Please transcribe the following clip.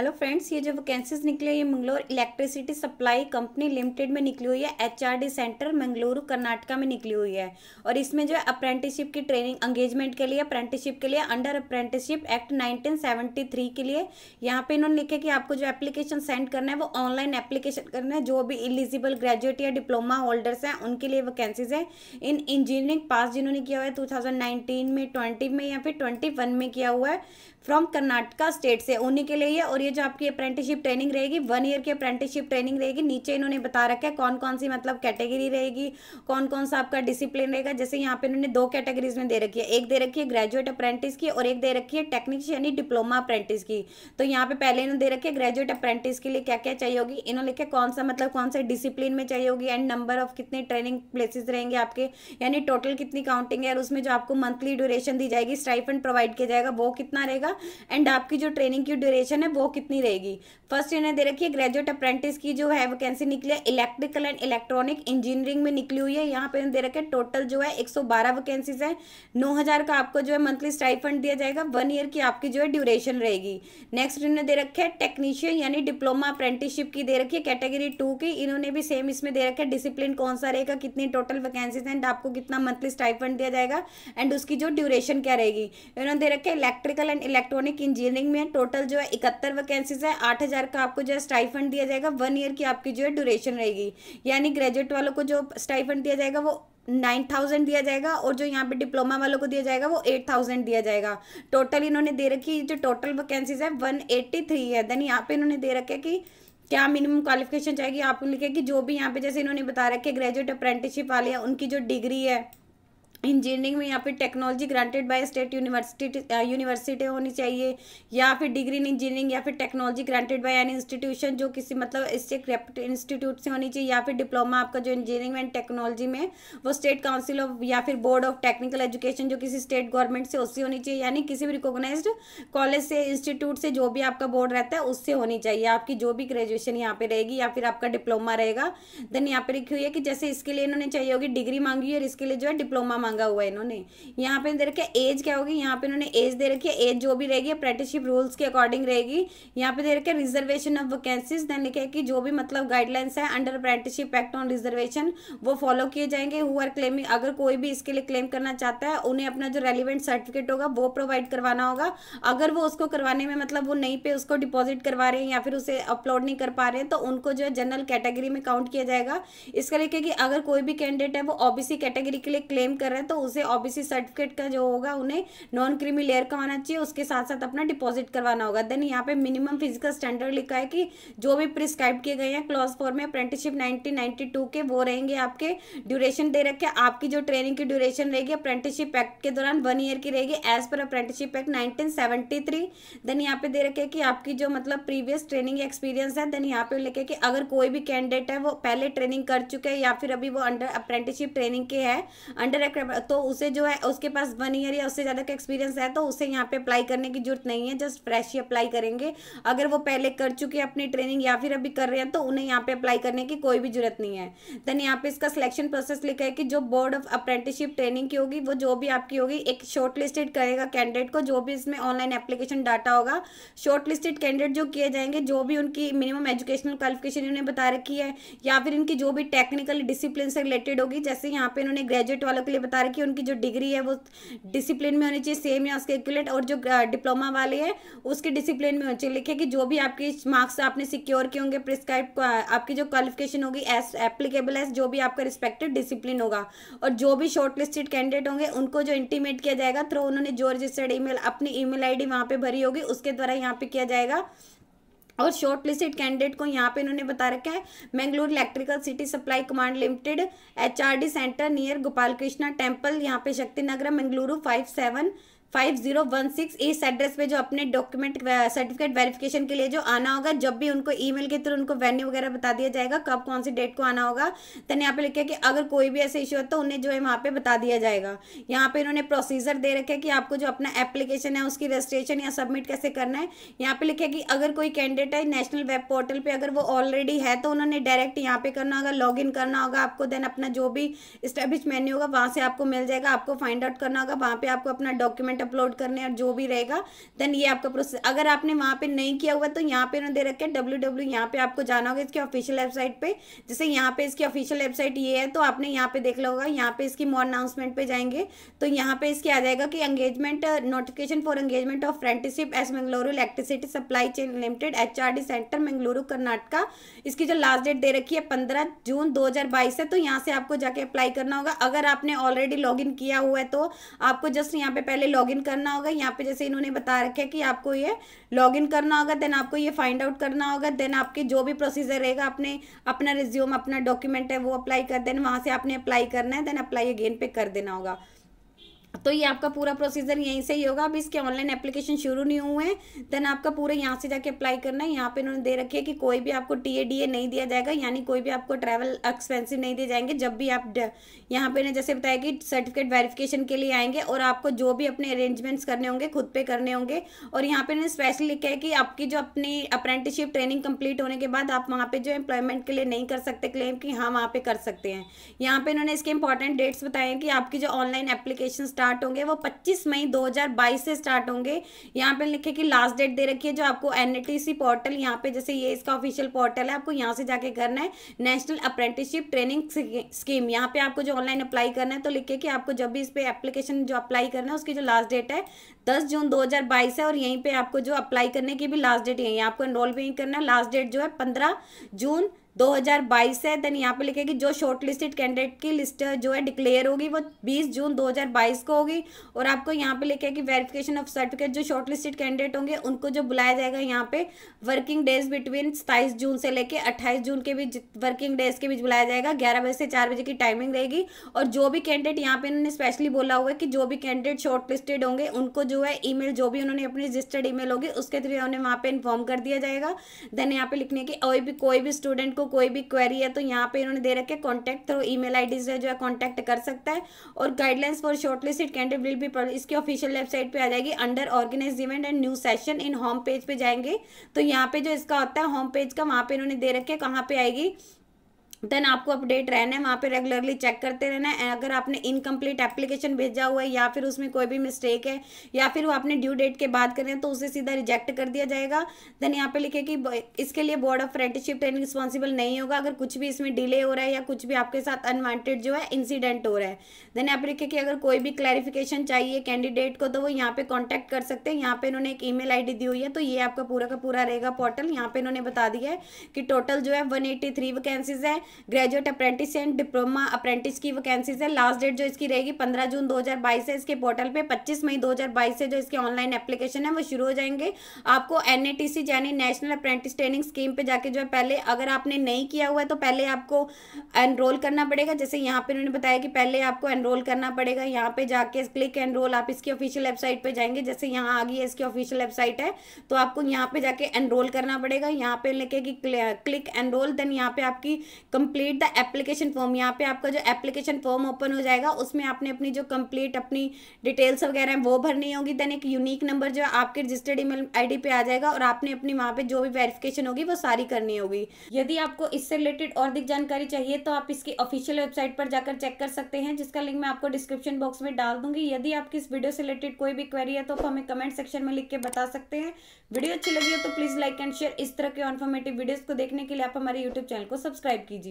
hello friends ये जो vacancies निकली ये Mangalore electricity supply company limited में निकली हुई है एचआरडी सेंटर मंगलुरु कर्नाटका में निकली हुई है और इसमें जो है अप्रेंटिसशिप की ट्रेनिंग एंगेजमेंट के लिए अप्रेंटिसशिप के लिए अंडर अप्रेंटिसशिप एक्ट 1973 के लिए यहाँ पे इन्होंने लिखा कि आपको जो एप्लीकेशन सेंड करना है वो ऑनलाइन एप्लीकेशन करना है जो भी इलिजिबल ग्रेजुएट या डिप्लोमा होल्डर्स हैं उनके लिए वैकेंसीज है इन इंजीनियरिंग पास जिन्होंने किया हुआ है टू में ट्वेंटी में या फिर ट्वेंटी में किया हुआ है फ्रॉम कर्नाटका स्टेट से उन्हीं के लिए और ये जो आपकी अप्रेंटिसशिप ट्रेनिंग रहेगी वन ईयर की अप्रेंटिसशिप ट्रेनिंग रहेगी नीचे इन्होंने बता रखा है कौन कौन सी मतलब कैटेगरी रहेगी कौन कौन सा आपका डिसिप्लिन रहेगा जैसे यहाँ पे इन्होंने दो कैटेगरीज में दे रखी है एक दे रखी है ग्रेजुएट अप्रेंटिस की और एक दे रखी है टेक्निक्स यानी डिप्लोमा अप्रेंटिस की तो यहाँ पे पहले इन्होंने दे रखी है ग्रेजुएट अप्रेंटिस के लिए क्या क्या चाहिए होगी इन्होंने लिखे कौन सा मतलब कौन सा डिसिप्लिन में चाहिए होगी एंड नंबर ऑफ कितने ट्रेनिंग प्लेसेज रहेंगे आपके यानी टोटल कितनी काउंटिंग है और उसमें जो आपको मंथली ड्यूरेशन दी जाएगी स्टाइफंड प्रोवाइड किया जाएगा वो कितना रहेगा रहेगा एंड आपकी जो ट्रेनिंग की ड्यूरेशन है वो कितनी रहेगी फर्स्ट इन्हें दे रखी है ग्रेजुएट अप्रेंटिस की जो है वैकेंसी निकली है इलेक्ट्रिकल एंड इलेक्ट्रॉनिक इंजीनियरिंग में निकली हुई है यहाँ पे दे रखे टोटल जो है एक सौ बारह वैकेंसीज है नौ हजार का आपको जो है मंथली स्टाइफंड दिया जाएगा वन ईयर की आपकी जो है ड्यूरेशन रहेगी नेक्स्ट इन्होंने दे रखे है टेक्नीशियन यानी डिप्लोमा अप्रेंटिसशिप की दे रखी है कैटेगरी टू की इन्होंने भी सेम इसमें दे रखे डिसिप्लिन कौन सा रहेगा कितनी टोटल वैकेंसीज एंड आपको कितना मंथली स्टाइफंड दिया जाएगा एंड उसकी जो ड्यूरेशन क्या रहेगी इन्होंने दे रखे इलेक्ट्रिकल एंड इलेक्ट्रॉनिक इंजीनियरिंग में टोटल जो है इकहत्तर वैकेंसीज है आठ हज़ार का आपको जो है स्टाइफंड दिया जाएगा वन ईयर की आपकी जो है ड्यूरेशन रहेगी यानी ग्रेजुएट वालों को जो स्टाइफंड दिया जाएगा वो नाइन थाउजेंड दिया जाएगा और जो यहाँ पे डिप्लोमा वालों को दिया जाएगा वो एट थाउजेंड दिया जाएगा टोटल इन्होंने दे रखी जो टोटल वैकेंसीज है वन एट्टी थ्री है देन यहाँ पे इन्होंने दे रखे कि क्या मिनिमम क्वालिफिकेशन चाहिए आप लिखे कि जो भी यहाँ पे जैसे इन्होंने बता रखे ग्रेजुएट अप्रेंटिसशिप वाले हैं उनकी जो डिग्री है इंजीनियरिंग में या फिर technology granted by state university university होनी चाहिए या फिर डिग्री इन इंजीनियरिंग या फिर technology granted by an institution जो किसी मतलब इससे इंस्टीट्यूट से होनी चाहिए या फिर डिप्लोमा आपका जो इंजीनियरिंग एंड टेक्नोलॉजी में वो स्टेट काउंसिल ऑफ या फिर बोर्ड ऑफ टेक्निकल एजुकेशन जो किसी स्टेट गवर्नमेंट से उससे होनी चाहिए यानी किसी भी रिकोगनाइज कॉलेज से इंस्टीट्यूट से जो भी आपका बोर्ड रहता है उससे होनी चाहिए आपकी जो भी ग्रेजुएशन यहाँ पे रहेगी या फिर आपका डिप्लोमा रहेगा देन यहाँ पे लिखी हुई है कि जैसे इसके लिए इन्होंने चाहिए होगी डिग्री मांगी और इसके लिए जो है डिप्लोमा मांगा हुआ है इन्होंने यहाँ पे दे रखे एज क्या होगी यहाँ पे इन्होंने एज दे रखी है एज जो भी रहेगी अप्रेंटिसशिप रूल्स के अकॉर्डिंग रहेगी यहाँ पे दे रखे रिजर्वेशन ऑफ वैकेंसीज देन लिखे है कि जो भी मतलब गाइडलाइंस है under apprenticeship act on reservation वो फॉलो किए जाएंगे हु आर क्लेमिंग अगर कोई भी इसके लिए क्लेम करना चाहता है उन्हें अपना जो रेलिवेंट सर्टिफिकेट होगा वो प्रोवाइड करवाना होगा अगर वो उसको करवाने में मतलब वो नहीं पे उसको डिपॉजिट करवा रहे हैं या फिर उसे अपलोड नहीं कर पा रहे हैं तो उनको जो है जनरल कैटेगरी में काउंट किया जाएगा इसका लिखे कि अगर कोई भी कैंडिडेट है वो ओबीसी कैटेगरी के लिए क्लेम कर रहा हैं तो उसे ओबीसी सर्टिफिकेट का जो होगा उन्हें नॉन क्रीमी लेयर का होना चाहिए उसके साथ साथ अपना डिपॉजिट करवाना होगा देन यहाँ पे मिनिमम फिजिकल स्टैंडर्ड लिखा है कि जो भी प्रिस्क्राइब किए गए हैं क्लॉज फोर में अप्रेंटिसशिप नाइनटीन के वो रहेंगे आपके ड्यूरेशन दे रखे आपकी जो ट्रेनिंग की ड्यूरेशन रहेगी अप्रेंटिसशिप एक्ट के दौरान वन ईयर की रहेगी as per apprenticeship act nineteen then यहाँ पे दे रखे कि आपकी जो मतलब प्रीवियस ट्रेनिंग एक्सपीरियंस है देन यहाँ पे लिखे कि अगर कोई भी कैंडिडेट है वो पहले ट्रेनिंग कर चुके हैं या फिर अभी वो अंडर अप्रेंटिसशिप ट्रेनिंग के है अंडर तो उसे जो है उसके पास वन ईयर या उससे ज़्यादा का एक्सपीरियंस है तो उसे यहाँ पे अप्लाई करने की जरूरत नहीं है जस्ट फ्रेश ही अप्लाई करेंगे अगर वो पहले कर चुके हैं अपनी ट्रेनिंग या फिर अभी कर रहे हैं तो उन्हें यहाँ पे अप्लाई करने की कोई भी जरूरत नहीं है देन यहाँ पे इसका सिलेक्शन प्रोसेस लिखा है कि जो बोर्ड ऑफ अप्रेंटिसशिप ट्रेनिंग की होगी वो जो भी आपकी होगी एक शॉर्ट लिस्टेड करेगा कैंडिडेट को जो भी इसमें ऑनलाइन एप्लीकेशन डाटा होगा शॉर्ट लिस्टेड कैंडिडेट जो किए जाएंगे जो भी उनकी मिनिमम एजुकेशनल क्वालिफिकेशन इन्होंने बता रखी है या फिर इनकी जो भी टेक्निकल डिसिप्लिन से रिलेटेड होगी जैसे यहाँ पे इन्होंने ग्रेजुएट वालों के लिए बता प्रकार की उनकी जो डिग्री है वो डिसिप्लिन में होनी चाहिए सेम या उसके इक्वलेट और जो डिप्लोमा वाले हैं उसके डिसिप्लिन में होनी चाहिए लिखे कि जो भी आपके मार्क्स आपने सिक्योर किए होंगे प्रिस्क्राइब आपकी जो क्वालिफिकेशन होगी एस एप्लीकेबल एज जो भी आपका रिस्पेक्टेड डिसिप्लिन होगा और जो भी शॉर्टलिस्टेड कैंडिडेट होंगे उनको जो इंटीमेट किया जाएगा थ्रो तो उन्होंने जो रजिस्टर्ड ई अपनी ई मेल वहाँ पर भरी होगी उसके द्वारा यहाँ पर किया जाएगा और शॉर्ट लिस्टेड कैंडिडेट को यहाँ पे इन्होंने बता रखा है Mangalore electrical city supply command limited HRD centre near Gopal Krishna temple यहाँ पे Shakti Nagar Mangaluru five seven five zero one six इस एड्रेस पे जो अपने डॉक्यूमेंट सर्टिफिकेट वेरिफिकेशन के लिए जो आना होगा जब भी उनको ईमेल के थ्रू उनको वेन्यू वगैरह बता दिया जाएगा कब कौन सी डेट को आना होगा देन यहाँ पे लिखा है कि अगर कोई भी ऐसा इशू है तो उन्हें जो है वहाँ पे बता दिया जाएगा यहाँ पे इन्होंने प्रोसीजर दे रखा है कि आपको जो अपना एप्लीकेशन है उसकी रजिस्ट्रेशन या सबमिट कैसे करना है यहाँ पे लिखा है कि अगर कोई कैंडिडेट है नेशनल वेब पोर्टल पर अगर वो ऑलरेडी है तो उन्होंने डायरेक्ट यहाँ पे करना होगा लॉग करना होगा आपको देन अपना जो भी स्टैब्लिश मेन्यू होगा वहाँ से आपको मिल जाएगा आपको फाइंड आउट करना होगा वहाँ पर आपको अपना डॉक्यूमेंट डॉक्यूमेंट अपलोड करने और जो भी रहेगा देन ये आपका प्रोसेस अगर आपने वहाँ पे नहीं किया हुआ तो यहाँ पे उन्होंने दे रखे डब्ल्यू डब्ल्यू यहाँ पे आपको जाना होगा इसकी ऑफिशियल वेबसाइट पे जैसे यहाँ पे इसकी ऑफिशियल वेबसाइट ये है तो आपने यहाँ पे देख लो होगा यहाँ पे इसकी मोर अनाउंसमेंट पे जाएंगे तो यहाँ पे इसके आ जाएगा कि engagement notification for engagement of friendship एस मंगलोरू इलेक्ट्रिसिटी सप्लाई चेन limited H centre Mangaluru Karnataka इसकी जो लास्ट डेट दे रखी है पंद्रह जून दो है तो यहाँ से आपको जाके अप्लाई करना होगा अगर आपने ऑलरेडी लॉग किया हुआ है तो आपको जस्ट यहाँ पे पहले लॉग लॉगिन करना होगा यहाँ पे जैसे इन्होंने बता रखा है कि आपको ये लॉगिन करना होगा देन आपको ये फाइंड आउट करना होगा देन आपके जो भी प्रोसीजर रहेगा आपने अपना रिज्यूम अपना डॉक्यूमेंट है वो अप्लाई कर देना वहाँ से आपने अप्लाई करना है देन अप्लाई अगेन पे कर देना होगा तो ये आपका पूरा प्रोसीजर यहीं से ही होगा अब इसके ऑनलाइन एप्लीकेशन शुरू नहीं हुए हैं देन आपका पूरा यहाँ से जाके अप्लाई करना है यहाँ पे इन्होंने दे रखी है कि कोई भी आपको टी ए डी ए नहीं दिया जाएगा यानी कोई भी आपको ट्रैवल एक्सपेंसिव नहीं दिए जाएंगे जब भी आप यहाँ पे ने जैसे बताया कि सर्टिफिकेट वेरिफिकेशन के लिए आएंगे और आपको जो भी अपने अरेंजमेंट्स करने होंगे खुद पे करने होंगे और यहाँ पे इन्होंने स्पेशली लिखा है कि आपकी जो अपनी अप्रेंटिसशिप ट्रेनिंग कंप्लीट होने के बाद आप वहाँ पर जो एम्प्लॉयमेंट के लिए नहीं कर सकते क्लेम कि हाँ वहाँ पर कर सकते हैं यहाँ पर इन्होंने इसके इंपॉर्टेंट डेट्स बताए हैं कि आपकी जो ऑनलाइन एप्लीकेशन स्टार्ट होंगे वो 25 मई 2022 से स्टार्ट होंगे यहाँ पे लिखे कि लास्ट डेट दे रखी है जो आपको एन पोर्टल यहाँ पे जैसे ये इसका ऑफिशियल पोर्टल है आपको यहाँ से जाके करना है नेशनल अप्रेंटिसशिप ट्रेनिंग स्कीम यहाँ पे आपको जो ऑनलाइन अप्लाई करना है तो लिखे कि आपको जब भी इस पर एप्लीकेशन जो अप्लाई करना है उसकी जो लास्ट डेट है दस जून दो है और यहीं पर आपको जो अप्लाई करने की भी लास्ट डेट यही है आपको एनरोल भी करना है लास्ट डेट जो है पंद्रह जून 2022 है देन यहाँ पे लिखेगी जो शॉर्ट लिस्टेड कैंडिडेट की लिस्ट जो है डिक्लेयर होगी वो 20 जून 2022 को होगी और आपको यहाँ पे कि वेरिफिकेशन ऑफ सर्टिफिकेट जो शॉर्ट लिस्टेड कैंडिडेट होंगे उनको जो बुलाया जाएगा यहाँ पे वर्किंग डेज बिटवीन सताईस जून से लेके 28 जून के बीच वर्किंग डेज के बीच बुलाया जाएगा ग्यारह बजे से चार बजे की टाइमिंग रहेगी और जो भी कैंडिडेट यहाँ पे इन्होंने स्पेशली बोला हुआ है कि जो भी कैंडिडेट शॉर्ट लिस्टेड होंगे उनको जो है ई जो भी उन्होंने अपनी रजिस्टर्ड ई होगी उसके थ्रू उन्हें वहाँ पे इन्फॉर्म कर दिया जाएगा देन यहाँ पे लिखने की भी कोई भी स्टूडेंट को कोई भी क्वेरी है तो यहाँ पे इन्होंने दे रखे कॉन्टैक्ट थ्रू ई मेल से जो है कॉन्टैक्ट कर सकता है और गाइडलाइंस फॉर शॉर्टलिस्टेड कैंडिडेट भी इसकी ऑफिशियल वेबसाइट पे आ जाएगी under organise event and new session in home page पे जाएंगे तो यहाँ पे जो इसका होता है होम पेज का वहाँ पे इन्होंने दे रखे कहाँ पे आएगी देन आपको अपडेट रहना है वहाँ पे रेगुलरली चेक करते रहना है अगर आपने इनकम्प्लीट एप्लीकेशन भेजा हुआ है या फिर उसमें कोई भी मिस्टेक है या फिर वो आपने ड्यू डेट के बाद करें तो उसे सीधा रिजेक्ट कर दिया जाएगा देन यहाँ पे लिखे कि इसके लिए board of friendship train responsible नहीं होगा अगर कुछ भी इसमें डिले हो रहा है या कुछ भी आपके साथ अनवांटेड जो है इंसिडेंट हो रहा है देन यहाँ पे लिखे कि अगर कोई भी क्लैरिफिकेशन चाहिए कैंडिडेट को तो वो यहाँ पे कॉन्टैक्ट कर सकते हैं यहाँ पे इन्होंने एक ई मेल दी हुई है तो ये आपका पूरा का पूरा रहेगा पोर्टल यहाँ पे इन्होंने बता दिया है कि टोटल जो है वन थ्री वैकेंसीज है graduate apprentice and diploma apprentice की वैकेंसीज है लास्ट डेट जो इसकी रहेगी पंद्रह जून दो से इसके पोर्टल पर पच्चीस मई दो से जो इसके ऑनलाइन एप्लीकेशन है वो शुरू हो जाएंगे आपको एन यानी नेशनल अप्रेंटिस ट्रेनिंग स्कीम पर जाके जो है पहले अगर आपने नहीं किया हुआ है तो पहले आपको एनरोल करना पड़ेगा जैसे यहाँ पर उन्होंने बताया कि पहले आपको एनरोल करना पड़ेगा यहाँ पे जाके क्लिक एनरोल आप इसकी ऑफिशियल वेबसाइट पे जाएंगे जैसे यहाँ आ गई है इसकी ऑफिशियल वेबसाइट है तो आपको यहाँ पे जाके एनरोल करना पड़ेगा यहाँ पे लिखे कि क्लिक एनरोल देन यहाँ पे आपकी कंप्लीट द एप्लीकेशन फॉर्म यहाँ पे आपका जो एप्लीकेशन फॉर्म ओपन हो जाएगा उसमें आपने अपनी जो कंप्लीट अपनी डिटेल्स वगैरह हैं वो भरनी होगी देन एक यूनिक नंबर जो आपके रजिस्टर्ड ईमेल आईडी पे आ जाएगा और आपने अपनी वहाँ पे जो भी वेरिफिकेशन होगी वो सारी करनी होगी यदि आपको इससे रिलेटेड और अधिक जानकारी चाहिए तो आप इसकी ऑफिशियल वेबसाइट पर जाकर चेक कर सकते हैं जिसका लिंक मैं आपको डिस्क्रिप्शन बॉक्स में डाल दूंगी यदि आपकी इस वीडियो से रिलेटेड कोई भी क्वेरी है तो आप हमें कमेंट सेक्शन में लिख के बता सकते हैं वीडियो अच्छी लगी हो तो प्लीज़ लाइक एंड शेयर इस तरह के इन्फॉर्मेटिव वीडियोज़ को देखने के लिए आप हमारे यूट्यूब चैनल को सब्सक्राइब कीजिए